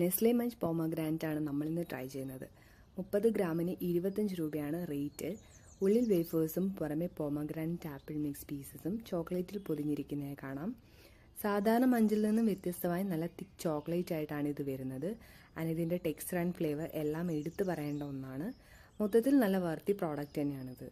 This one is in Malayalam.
നെസ്ലെ മഞ്ച് പോമഗ്രാനറ്റ് ആണ് നമ്മളിന്ന് ട്രൈ ചെയ്യുന്നത് മുപ്പത് ഗ്രാമിന് ഇരുപത്തഞ്ച് രൂപയാണ് റേറ്റ് ഉള്ളിൽ വേഫേഴ്സും പുറമെ പോമഗ്രാനറ്റ് ആപ്പിൾ മിക്സ് പീസസും ചോക്ലേറ്റിൽ പൊതിഞ്ഞിരിക്കുന്നതായി കാണാം സാധാരണ മഞ്ചിൽ നിന്നും വ്യത്യസ്തമായി നല്ല തിക്ക് ചോക്ലേറ്റ് ആയിട്ടാണ് ഇത് വരുന്നത് ആൻഡ് ഇതിൻ്റെ ആൻഡ് ഫ്ലേവർ എല്ലാം എടുത്തു പറയേണ്ട ഒന്നാണ് മൊത്തത്തിൽ നല്ല വർത്തി പ്രോഡക്റ്റ് തന്നെയാണിത്